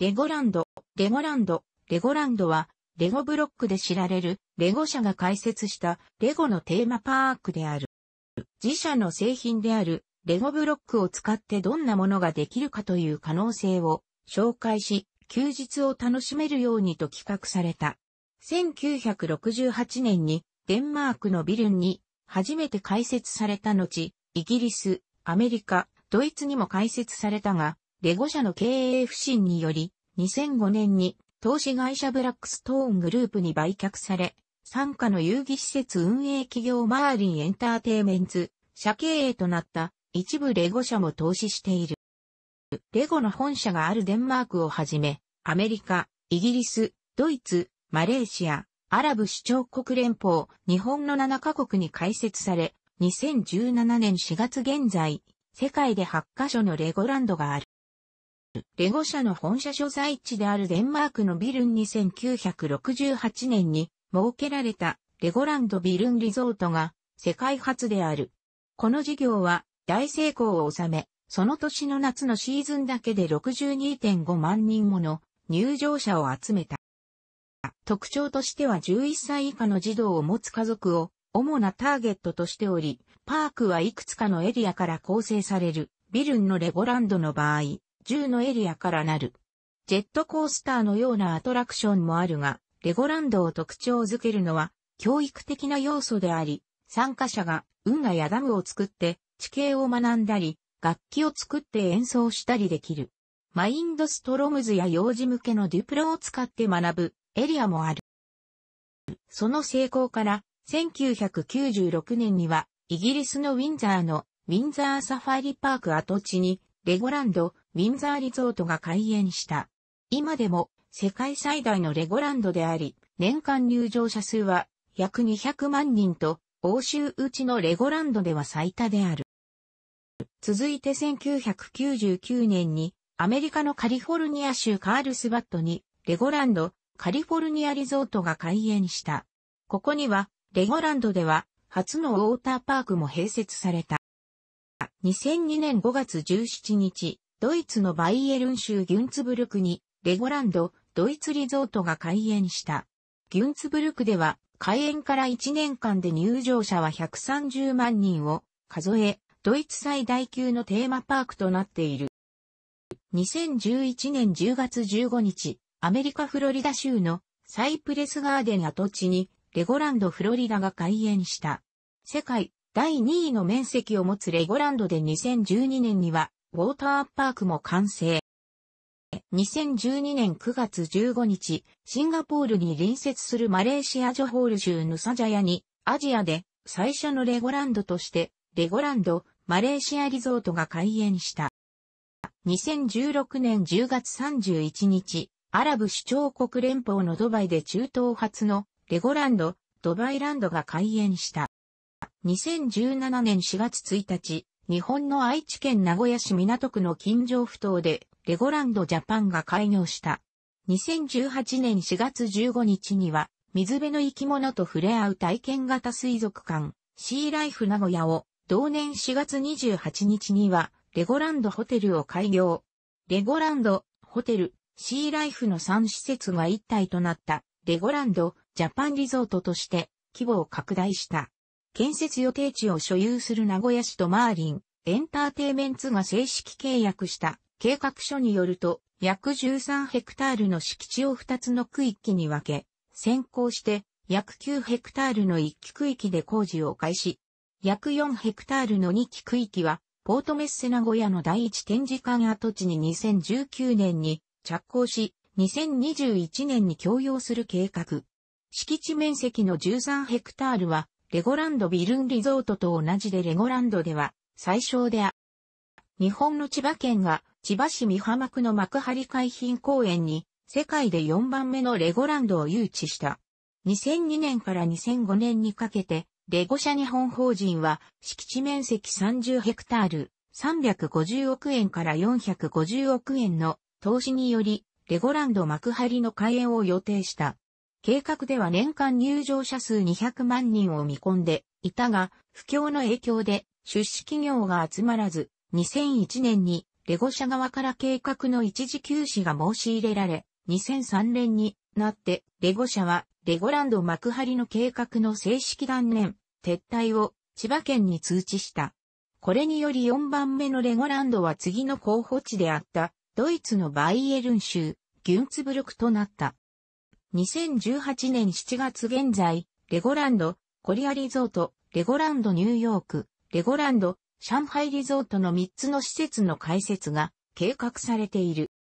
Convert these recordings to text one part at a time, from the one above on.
レゴランド、レゴランド、レゴランドは、レゴブロックで知られる、レゴ社が開設した、レゴのテーマパークである。自社の製品である、レゴブロックを使ってどんなものができるかという可能性を紹介し、休日を楽しめるようにと企画された。1968年に、デンマークのビルンに、初めて開設された後、イギリス、アメリカ、ドイツにも開設されたが、レゴ社の経営不振により、2005年に投資会社ブラックストーングループに売却され、参加の遊戯施設運営企業マーリンエンターテイメンツ、社経営となった一部レゴ社も投資している。レゴの本社があるデンマークをはじめ、アメリカ、イギリス、ドイツ、マレーシア、アラブ首長国連邦、日本の7カ国に開設され、2017年4月現在、世界で8カ所のレゴランドがある。レゴ社の本社所在地であるデンマークのビルンに9 6 8年に設けられたレゴランドビルンリゾートが世界初である。この事業は大成功を収め、その年の夏のシーズンだけで62.5万人もの入場者を集めた。特徴としては11歳以下の児童を持つ家族を主なターゲットとしており、パークはいくつかのエリアから構成されるビルンのレゴランドの場合、10のエリアからなる。ジェットコースターのようなアトラクションもあるが、レゴランドを特徴づけるのは教育的な要素であり、参加者が運河やダムを作って地形を学んだり、楽器を作って演奏したりできる。マインドストロムズや幼児向けのデュプロを使って学ぶエリアもある。その成功から1996年にはイギリスのウィンザーのウィンザーサファリパーク跡地にレゴランドウィンザーリゾートが開園した。今でも世界最大のレゴランドであり、年間入場者数は約200万人と、欧州うちのレゴランドでは最多である。続いて1999年にアメリカのカリフォルニア州カールスバットにレゴランドカリフォルニアリゾートが開園した。ここにはレゴランドでは初のウォーターパークも併設された。2002年5月17日、ドイツのバイエルン州ギュンツブルクに、レゴランド、ドイツリゾートが開園した。ギュンツブルクでは、開園から1年間で入場者は130万人を数え、ドイツ最大級のテーマパークとなっている。2011年10月15日、アメリカフロリダ州のサイプレスガーデン跡地にレゴランドフロリダが開園した。世界第2位の面積を持つレゴランドで2012年にはウォーターパークも完成。2012年9月15日、シンガポールに隣接するマレーシアジョホール州ヌサジャヤに、アジアで最初のレゴランドとして、レゴランド、マレーシアリゾートが開園した。2016年10月31日、アラブ首長国連邦のドバイで中東初のレゴランド、ドバイランドが開園した。2017年4月1日、日本の愛知県名古屋市港区の金城埠頭で、レゴランドジャパンが開業した。2018年4月15日には、水辺の生き物と触れ合う体験型水族館、シーライフ名古屋を、同年4月28日には、レゴランドホテルを開業。レゴランド、ホテル、シーライフの3施設が一体となった、レゴランド、ジャパンリゾートとして、規模を拡大した。建設予定地を所有する名古屋市とマーリン、エンターテイメンツが正式契約した計画書によると、約13ヘクタールの敷地を2つの区域に分け、先行して約9ヘクタールの1期区域で工事を開始。約4ヘクタールの2期区域は、ポートメッセ名古屋の第一展示館跡地に2019年に着工し、2021年に供用する計画。敷地面積の13ヘクタールは、レゴランドビルンリゾートと同じでレゴランドでは最小であ日本の千葉県が千葉市美浜区の幕張海浜公園に世界で4番目のレゴランドを誘致した。2002年から2005年にかけてレゴ社日本法人は敷地面積30ヘクタール350億円から450億円の投資によりレゴランド幕張の開園を予定した。計画では年間入場者数200万人を見込んでいたが、不況の影響で出資企業が集まらず、2001年にレゴ社側から計画の一時休止が申し入れられ、2003年になってレゴ社はレゴランド幕張の計画の正式断念、撤退を千葉県に通知した。これにより4番目のレゴランドは次の候補地であったドイツのバイエルン州、ギュンツブルクとなった。2018年7月現在、レゴランド、コリアリゾート、レゴランドニューヨーク、レゴランド、上海リゾートの3つの施設の開設が計画されている。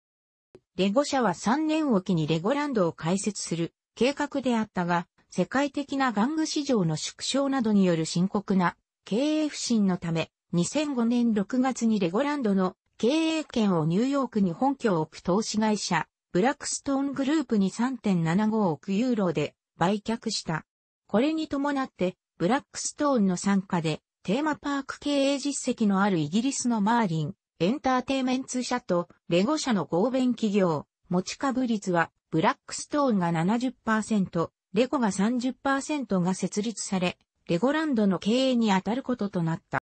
レゴ社は3年おきにレゴランドを開設する計画であったが、世界的な玩具市場の縮小などによる深刻な経営不振のため、2005年6月にレゴランドの経営権をニューヨークに本拠を置く投資会社ブラックストーングループに3.75億ユーロで売却した。これに伴って、ブラックストーンの参加で、テーマパーク経営実績のあるイギリスのマーリン、エンターテイメンツ社とレゴ社の合弁企業、持ち株率は、ブラックストーンが70%、レゴが30%が設立され、レゴランドの経営に当たることとなった。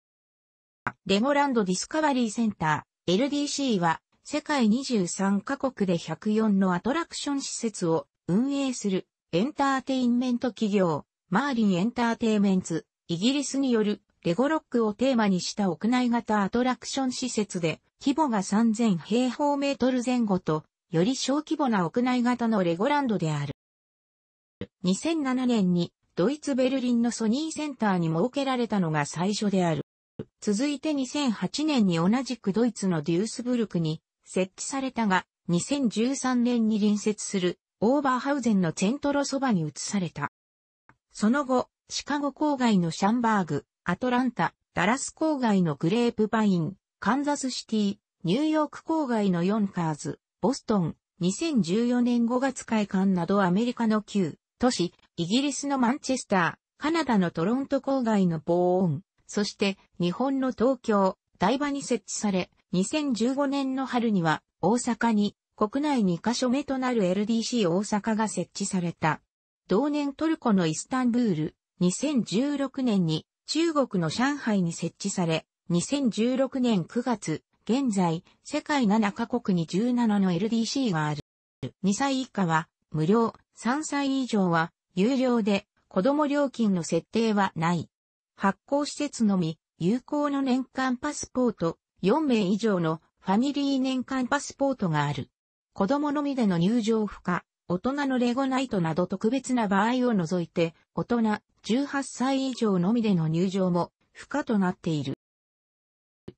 レゴランドディスカバリーセンター、LDC は、世界23カ国で104のアトラクション施設を運営するエンターテインメント企業、マーリンエンターテイメンツ、イギリスによるレゴロックをテーマにした屋内型アトラクション施設で、規模が3000平方メートル前後と、より小規模な屋内型のレゴランドである。2007年にドイツ・ベルリンのソニーセンターに設けられたのが最初である。続いて2008年に同じくドイツのデュースブルクに設置されたが、2013年に隣接するオーバーハウゼンのチェントロそばに移された。その後、シカゴ郊外のシャンバーグ、アトランタ、ダラス郊外のグレープバイン、カンザスシティ、ニューヨーク郊外のヨンカーズ、ボストン、2014年5月開館などアメリカの旧都市、イギリスのマンチェスター、カナダのトロント郊外のボーン、そして日本の東京、台場に設置され、2015年の春には大阪に国内2カ所目となる LDC 大阪が設置された。同年トルコのイスタンブール、2016年に中国の上海に設置され、2016年9月、現在、世界7カ国に17の LDC がある。2歳以下は無料、3歳以上は有料で、子供料金の設定はない。発行施設のみ、有効の年間パスポート、4名以上のファミリー年間パスポートがある。子供のみでの入場不可、大人のレゴナイトなど特別な場合を除いて、大人18歳以上のみでの入場も不可となっている。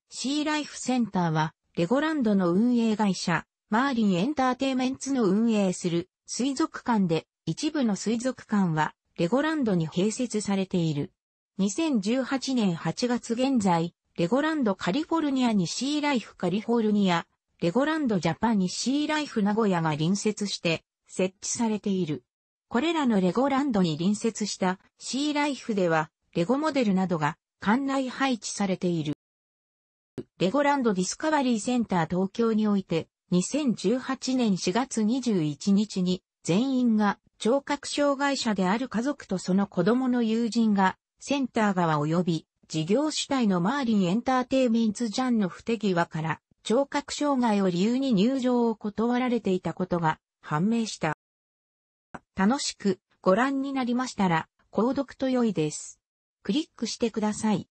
シーライフセンターは、レゴランドの運営会社、マーリンエンターテイメンツの運営する水族館で、一部の水族館は、レゴランドに併設されている。2018年8月現在、レゴランドカリフォルニアにシーライフカリフォルニア、レゴランドジャパンにシーライフ名古屋が隣接して設置されている。これらのレゴランドに隣接したシーライフでは、レゴモデルなどが館内配置されている。レゴランドディスカバリーセンター東京において、2018年4月21日に、全員が聴覚障害者である家族とその子供の友人が、センター側及び事業主体のマーリンエンターテイメンツジャンの不手際から、聴覚障害を理由に入場を断られていたことが判明した。楽しくご覧になりましたら、購読と良いです。クリックしてください。